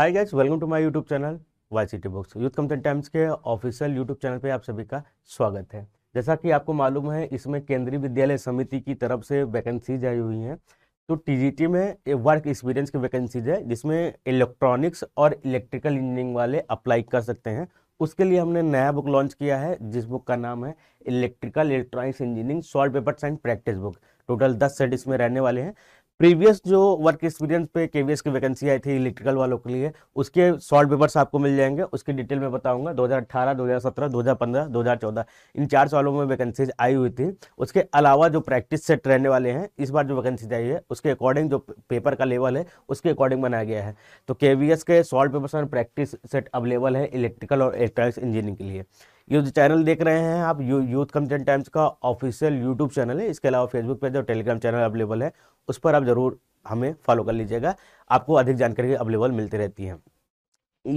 hi guys welcome to my YouTube channel Y C books youth content times के official YouTube channel पे आप सभी का स्वागत है जैसा कि आपको मालूम है इसमें केंद्रीय विद्यालय समिति की तरफ से वैकेंसीज आई हुई हैं तो टीजीटी में वर्क एक्सपीरियंस की वैकेंसीज है जिसमें इलेक्ट्रॉनिक्स और इलेक्ट्रिकल इंजीनियरिंग वाले अप्लाई कर सकते हैं उसके लिए हमने नया बुक लॉन्च किया है जिस बुक का नाम है electrical electronics engineering solved paper science practice book total दस सेट इसमें रहने वाले हैं प्रीवियस जो वर्क एक्सपीरियंस पे केवीएस की वैकेंसी आई थी इलेक्ट्रिकल वालों के लिए उसके शॉर्ट पेपर्स आपको मिल जाएंगे उसकी डिटेल में बताऊंगा 2018 2017 2015 2014 इन चार सालों में वैकेंसीज आई हुई थी उसके अलावा जो प्रैक्टिस सेट रहने वाले हैं इस बार जो वैकेंसीज आई है उसके अकॉर्डिंग जो पेपर का लेवल है उसके अकॉर्डिंग बनाया गया है तो के के शॉर्ट पेपर्स और प्रैक्टिस सेट अवेलेबल है इलेक्ट्रिकल और इलेक्ट्रॉनिक्स इंजीनियरिंग के लिए ये जो चैनल देख रहे हैं आप यू, यूथ कंटेंट टाइम्स का ऑफिशियल यूट्यूब चैनल है इसके अलावा फेसबुक पेज और टेलीग्राम चैनल अवेलेबल है उस पर आप ज़रूर हमें फॉलो कर लीजिएगा आपको अधिक जानकारी अवेलेबल मिलती रहती है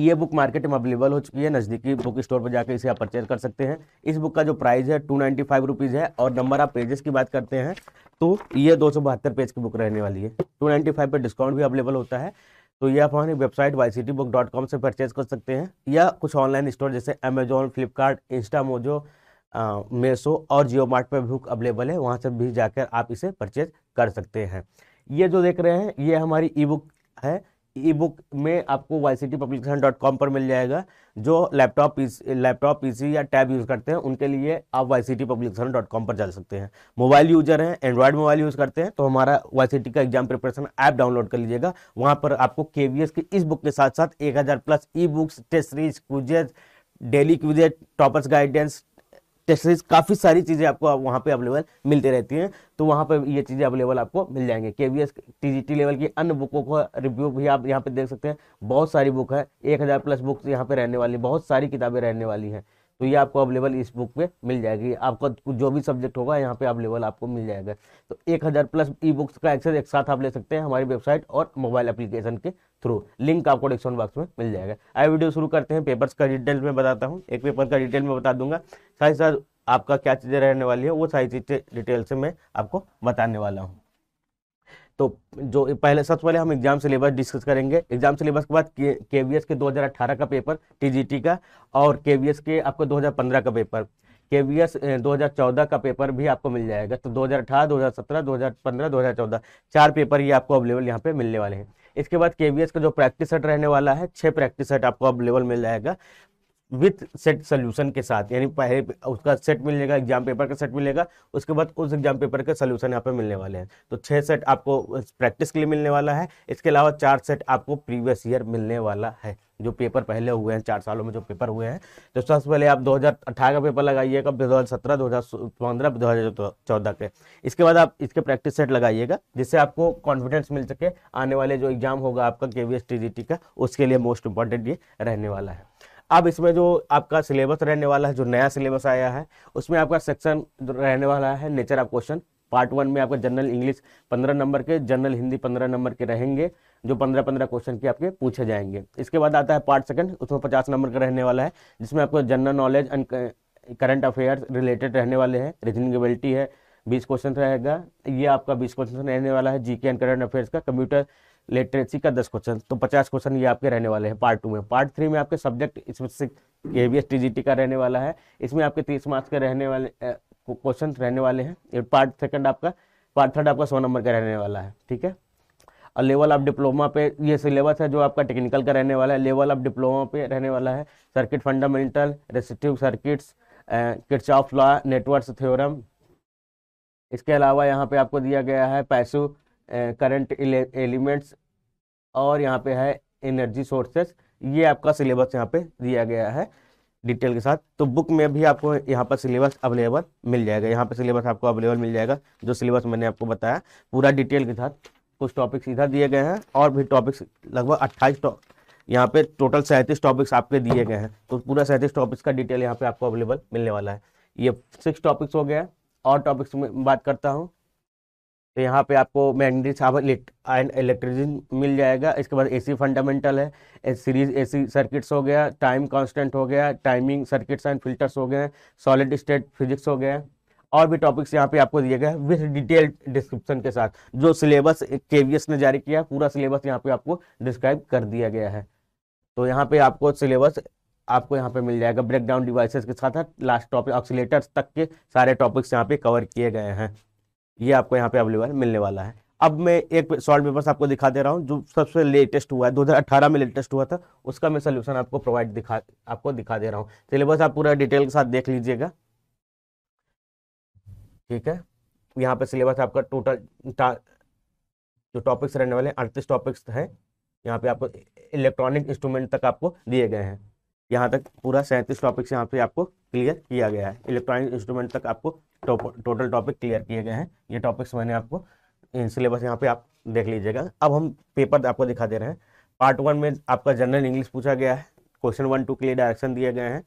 ये बुक मार्केट में अवेलेबल हो चुकी है नज़दीकी बुक स्टोर पर जाकर इसे आप परचेज कर सकते हैं इस बुक का जो प्राइस है टू नाइन्टी फाइव रुपीज़ है और नंबर आप पेजेस की बात करते हैं तो ये दो सौ बहत्तर पेज की बुक रहने वाली है टू नाइन्टी फाइव पर डिस्काउंट भी अवेलेबल होता है तो ये आप हमारी website Y C book dot com से परचेज कर सकते हैं या कुछ ऑनलाइन स्टोर जैसे Amazon Flipkart Instamojo Meesho और जियो मार्ट पर बुक अवेलेबल है वहाँ से भी जाकर आप इसे परचेज कर सकते हैं ये जो देख रहे हैं ये हमारी ई बुक है ई बुक में आपको Y C T publication dot com पर मिल जाएगा जो लैपटॉप लैपटॉप पीसी या टैब यूज़ करते हैं उनके लिए आप Y C T publication dot com पर जा सकते हैं मोबाइल यूजर हैं एंड्रॉयड मोबाइल यूज़ करते हैं तो हमारा वाई सी टी का एग्जाम प्रिपरेशन ऐप डाउनलोड कर लीजिएगा वहाँ पर आपको के वी एस की इस बुक के साथ साथ एक हज़ार plus e books test series quizzes daily quizzes toppers guidance test काफ़ी सारी चीज़ें आपको वहाँ पे अवेलेबल मिलती रहती हैं तो वहाँ पे ये चीज़ें अवेलेबल आपको मिल जाएंगे के वी लेवल की अन्य बुकों का रिव्यू भी आप यहाँ पे देख सकते हैं बहुत सारी बुक है एक हज़ार प्लस बुक्स यहाँ पे रहने वाली बहुत सारी किताबें रहने वाली हैं तो ये आपको अवेलेबल इस बुक में मिल जाएगी आपका जो भी सब्जेक्ट होगा यहाँ पे अवेलेबल आपको मिल जाएगा तो एक हज़ार प्लस ई बुक्स का एक्सेस एक साथ आप ले सकते हैं हमारी वेबसाइट और मोबाइल एप्लीकेशन के थ्रू लिंक आपको डिस्क्रिप्शन बॉक्स में मिल जाएगा आई वीडियो शुरू करते हैं पेपर्स का डिटेल में बताता हूँ एक पेपर का डिटेल में बता दूंगा साथ ही साथ आपका क्या चीज़ें रहने वाली है वो सारी चीज़ें डिटेल से मैं आपको बताने वाला हूँ तो जो पहले सबसे पहले हम एग्जाम सिलेबस डिस्कस करेंगे एग्जाम सिलेबस के बाद के वी के 2018 का पेपर टी का और के के आपको 2015 का पेपर के वी एस का पेपर भी आपको मिल जाएगा तो 2018, 2017, 2015, 2014 चार पेपर ये आपको अवेलेबल यहाँ पे मिलने वाले हैं इसके बाद के का जो प्रैक्टिस सेट रहने वाला है छः प्रैक्टिस सेट आपको अवेलेबल मिल जाएगा विथ सेट सोल्यूशन के साथ यानी पहले उसका सेट मिलेगा एग्जाम पेपर का सेट मिलेगा उसके बाद उस एग्जाम पेपर के सोल्यूशन यहाँ पे मिलने वाले हैं तो छः सेट आपको प्रैक्टिस के लिए मिलने वाला है इसके अलावा चार सेट आपको प्रीवियस ईयर मिलने वाला है जो पेपर पहले हुए हैं चार सालों में जो पेपर हुए हैं तो सबसे पहले आप 2018 का पेपर लगाइएगा दो हज़ार सत्रह दो हज़ार पंद्रह दो हज़ार चौदह के इसके बाद आप इसके प्रैक्टिस सेट लगाइएगा जिससे आपको कॉन्फिडेंस मिल सके आने वाले जो एग्जाम होगा आपका के वी का उसके लिए मोस्ट इंपॉर्टेंट ये रहने वाला है अब इसमें जो आपका सिलेबस रहने वाला है जो नया सिलेबस आया है उसमें आपका सेक्शन रहने वाला है nature of question part one में आपका जनरल इंग्लिश पंद्रह नंबर के जनरल हिंदी पंद्रह नंबर के रहेंगे जो पंद्रह पंद्रह क्वेश्चन के आपके पूछे जाएंगे इसके बाद आता है पार्ट सेकंड उसमें पचास नंबर का रहने वाला है जिसमें आपको general knowledge and current affairs related रहने वाले हैं रीजनिंगबिलिटी है बीस क्वेश्चन रहेगा ये आपका बीस क्वेश्चन रहने वाला है जीके एंड करंट अफेयर्स का कंप्यूटर लिटरेसी का दस क्वेश्चन तो पचास क्वेश्चन ये आपके रहने वाले हैं पार्ट टू में पार्ट थ्री में आपके subject specific A B S T G T का रहने वाला है इसमें आपके तीस मार्क्स के रहने वाले क्वेश्चन रहने वाले हैं पार्ट सेकंड आपका पार्ट थर्ड आपका सौ नंबर का रहने वाला है ठीक है और लेवल ऑफ डिप्लोमा पे ये सिलेबस है जो आपका टेक्निकल का रहने वाला है लेवल ऑफ डिप्लोमा पे रहने वाला है circuit fundamental resistive circuits Kirchhoff's law network theorem इसके अलावा यहाँ पे आपको दिया गया है पैसू करंट एलिमेंट्स और यहाँ पे है एनर्जी सोर्सेस ये आपका सिलेबस यहाँ पे दिया गया है डिटेल के साथ तो बुक में भी आपको यहाँ पर सिलेबस अवेलेबल मिल जाएगा यहाँ पर सिलेबस आपको अवेलेबल मिल जाएगा जो सिलेबस मैंने आपको बताया पूरा डिटेल के साथ कुछ टॉपिक्स इधर दिए गए हैं और भी टॉपिक्स लगभग अट्ठाईस यहाँ पे टोटल सैंतीस टॉपिक्स आपके दिए गए हैं तो पूरा सैंतीस टॉपिक्स का डिटेल यहाँ पे आपको अवेलेबल मिलने वाला है ये सिक्स टॉपिक्स हो गया और टॉपिक्स में बात करता हूँ तो यहाँ पे आपको मैग्नेटिक सावर एंड इलेक्ट्रिसिटी मिल जाएगा इसके बाद एसी फंडामेंटल है ए, सीरीज एसी सर्किट्स हो गया टाइम कांस्टेंट हो गया टाइमिंग सर्किट्स एंड फिल्टर्स हो गए सॉलिड स्टेट फिजिक्स हो गया और भी टॉपिक्स यहाँ पे आपको दिए गए विथ डिटेल डिस्क्रिप्शन के साथ जो सिलेबस के ने जारी किया पूरा सिलेबस यहाँ पे आपको डिस्क्राइब कर दिया गया है तो यहाँ पे आपको सिलेबस आपको यहाँ पे मिल जाएगा ब्रेकडाउन डिवाइसेस के साथ लास्ट टॉपिक ऑक्सीटर्स तक के सारे टॉपिक्स यहाँ पे कवर किए गए हैं ये आपको यहाँ पे अवेलेबल मिलने वाला है अब मैं एक सॉल्ट पेपर आपको दिखा दे रहा हूँ जो सबसे लेटेस्ट हुआ है 2018 में लेटेस्ट हुआ था उसका मैं सोल्यूशन आपको प्रोवाइड दिखा आपको दिखा दे रहा हूँ सिलेबस आप पूरा डिटेल के साथ देख लीजिएगा ठीक है यहाँ पे सिलेबस आपका टोटल जो टॉपिक्स रहने वाले अड़तीस टॉपिक्स हैं यहाँ पे आपको इलेक्ट्रॉनिक इंस्ट्रूमेंट तक आपको दिए गए हैं यहाँ तक पूरा सैंतीस टॉपिक्स यहाँ पे आपको क्लियर किया गया है इलेक्ट्रॉनिक इंस्ट्रूमेंट तक आपको टोटल टॉपिक क्लियर किए गए हैं ये टॉपिक्स मैंने आपको सिलेबस यहाँ पे आप देख लीजिएगा अब हम पेपर आपको दिखा दे रहे हैं पार्ट वन में आपका जनरल इंग्लिश पूछा गया है क्वेश्चन वन टू के लिए डायरेक्शन दिए गए हैं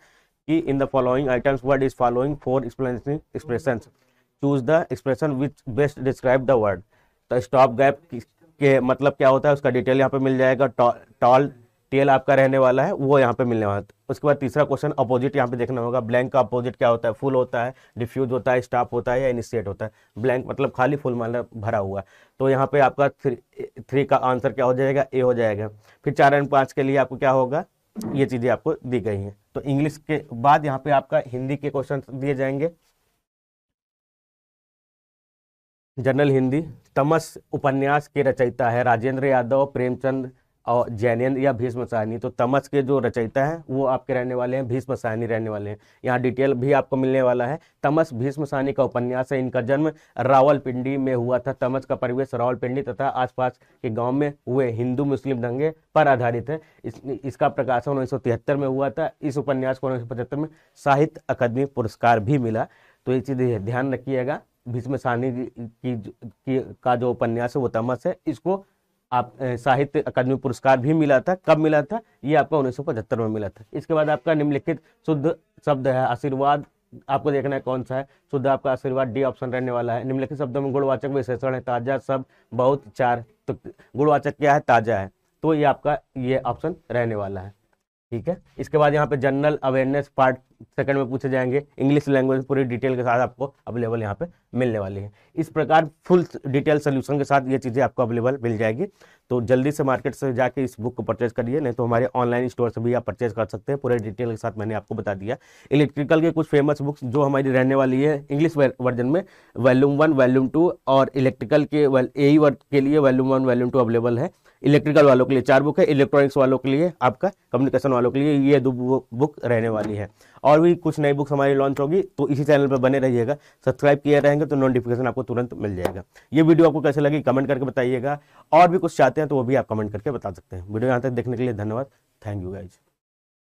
कि in the following items word is following four explaining expression choose the expression which best describe the word तो स्टॉप गैप के मतलब क्या होता है उसका डिटेल यहाँ पे मिल जाएगा टॉल टेल आपका रहने वाला है वो यहाँ पे मिलने वाला है उसके बाद तीसरा क्वेश्चन अपोजिट यहाँ पे देखना होगा ब्लैंक का अपोजिट क्या होता है फुल होता है डिफ्यूज होता है स्टाफ होता है या इनिशिएट होता है ब्लैंक मतलब खाली फुल मतलब भरा हुआ तो यहाँ पे आपका थ्री थ्री का आंसर क्या हो जाएगा ए हो जाएगा फिर चार एंड पाँच के लिए आपको क्या होगा ये चीज़ें आपको दी गई हैं तो इंग्लिश के बाद यहाँ पे आपका हिंदी के क्वेश्चन दिए जाएंगे जनरल हिंदी तमस उपन्यास के रचयिता है राजेंद्र यादव प्रेमचंद और जैनियन या भीष्म सहनी तो तमस के जो रचयिता हैं वो आपके रहने वाले हैं भीष्म साहनी रहने वाले हैं यहाँ डिटेल भी आपको मिलने वाला है तमस भीष्म सहनी का उपन्यास है इनका जन्म रावलपिंडी में हुआ था तमस का परिवेश रावलपिंडी तथा आसपास के गांव में हुए हिंदू मुस्लिम दंगे पर आधारित है इस, इसका प्रकाशन उन्नीस में हुआ था इस उपन्यास को उन्नीस में साहित्य अकादमी पुरस्कार भी मिला तो ये चीज़ ध्यान रखिएगा भीष्म सहनी की का जो उपन्यास है वो तमस है इसको आप साहित्य अकादमी पुरस्कार भी मिला था कब मिला था ये आपका उन्नीस में मिला था इसके बाद आपका निम्नलिखित शुद्ध शब्द है आशीर्वाद आपको देखना है कौन सा है शुद्ध आपका आशीर्वाद डी ऑप्शन रहने वाला है निम्नलिखित शब्दों में गुणवाचक विशेषण है ताजा सब बहुत चार तो गुणवाचक क्या है ताजा है तो ये आपका ये ऑप्शन रहने वाला है ठीक है इसके बाद यहाँ पे जनरल अवेयरनेस पार्ट सेकंड में पूछे जाएंगे इंग्लिश लैंग्वेज पूरी डिटेल के साथ आपको अवेलेबल यहाँ पे मिलने वाली है इस प्रकार फुल डिटेल सोल्यूशन के साथ ये चीज़ें आपको अवेलेबल मिल जाएगी तो जल्दी से मार्केट से जाके इस बुक को परचेज करिए नहीं तो हमारे ऑनलाइन स्टोर से भी आप परचेज कर सकते हैं पूरे डिटेल के साथ मैंने आपको बता दिया इलेक्ट्रिकल के कुछ फेमस बुक्स जो हमारी रहने वाली है इंग्लिश वर्जन में वैल्यूम वन वैल्यूम टू और इलेक्ट्रिकल के ए वर्ड e के लिए volume one volume two available है इलेक्ट्रिकल वालों के लिए चार बुक है इलेक्ट्रॉनिक्स वालों के लिए आपका कम्युनिकेशन वालों के लिए ये दो बुक रहने वाली है और भी कुछ नई बुक्स हमारी लॉन्च होगी तो इसी चैनल पर बने रहिएगा सब्सक्राइब किए रहेंगे तो नोटिफिकेशन आपको तुरंत मिल जाएगा ये वीडियो आपको कैसे लगी कमेंट करके बताइएगा और भी कुछ चाहते हैं तो वो भी आप कमेंट करके बता सकते हैं वीडियो यहाँ तक देखने के लिए धन्यवाद थैंक यू गाइज